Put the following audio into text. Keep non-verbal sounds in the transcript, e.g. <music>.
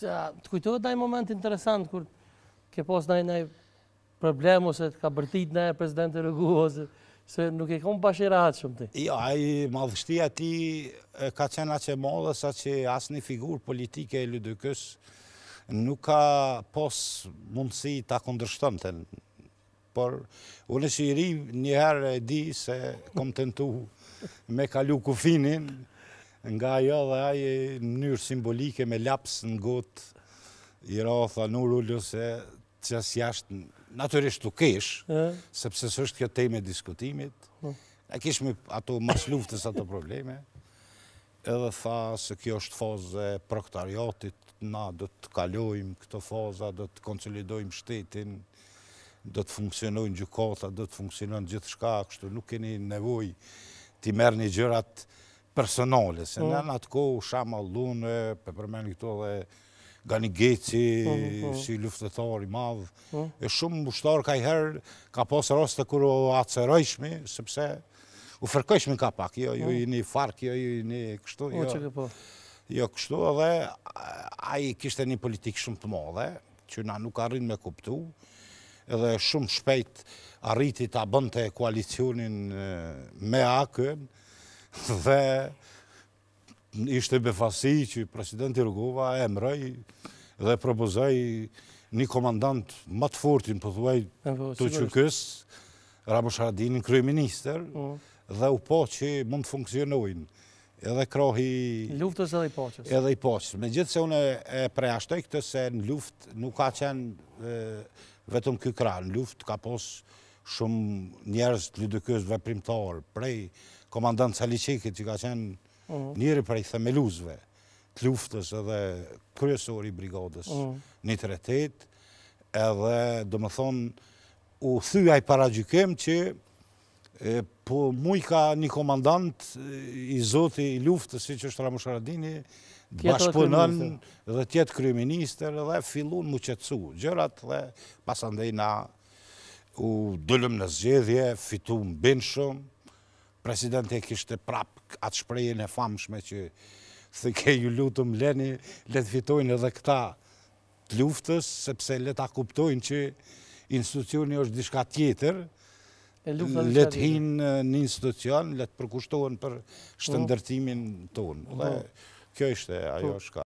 Të kujtohet nëjë moment interesant, kur ke pos nëjë nëjë problem, ose të ka bërtit nëjë prezidentë e rëgu, ose se nuk e kom pashë atë shumë ti. Jo, ajë madhështia ti ka qena që modhe, sa që asë një figurë politike e lydykës nuk ka pos mundësi të akundrështëm të në por unë që i ri njëherë e di se kom tentu me kalu kufinin nga ajo dhe ajo mënyrë simbolike me laps në gotë, i rotha në rullu se që jashtë naturisht të kesh, sepse së është kjo teme diskutimit, e kesh me ato mas luftës ato probleme, edhe tha se kjo është fazë e proktariotit, na do të kalojmë këto faza, do të konsolidojmë shtetin, do të funksionojnë gjukata, do të funksionojnë gjithë shka, kështu nuk keni nevoj të i merë një gjërat personale, se në po. në atë kohë shama lune, për përmeni këto dhe Gani Geci, po, po, si luftetari i madhë, e shumë mbushtarë ka i herë, ka posë rostë kërë o atësërojshmi, sepse u fërkojshmi ka pak, jo, jo i një farkë, jo, jo i një kështu, jo që Jo kështu edhe, a i kishte një politikë shumë të modhe, që na nuk arrin me kuptu, edhe shumë shpejt arriti të abënte koalicionin me akën, <laughs> dhe ishte befasi që presidenti Rugova e mërej dhe propozaj një komandant më të fortin përthuaj po po, të qëkës, Ramush Radinin, kryeminister, po. dhe u po që mund të funksionojnë edhe krohi... Luftës edhe i poqës. Edhe i poqës. Me gjithë se une e preashtoj këtë se në luftë nuk ka qenë vetëm kë në luftë ka posë shumë njerës të lidukës dhe primtarë, prej komandantë Salicekit që ka qenë mhm. njëri prej themeluzve të luftës edhe kryesori brigadës mhm. një të retet, edhe do më thonë u thyja i para gjykem që po mu i ka një komandant i zoti i luftës si që është Ramush Radini, bashkëpunën dhe tjetë kryeminister dhe fillun mu qetsu gjërat dhe pasandej na u dëllëm në zgjedhje, fitu më binë shumë, presidenti e kishte prap atë shprejën e famshme që thë ke ju lutëm leni, le të fitojnë edhe këta të luftës, sepse le të kuptojnë që institucioni është dishka tjetër, le të hinë në institucion, le të përkushtohen për po. shtëndërtimin tonë. Po. Kjo ishte ajo po. shka.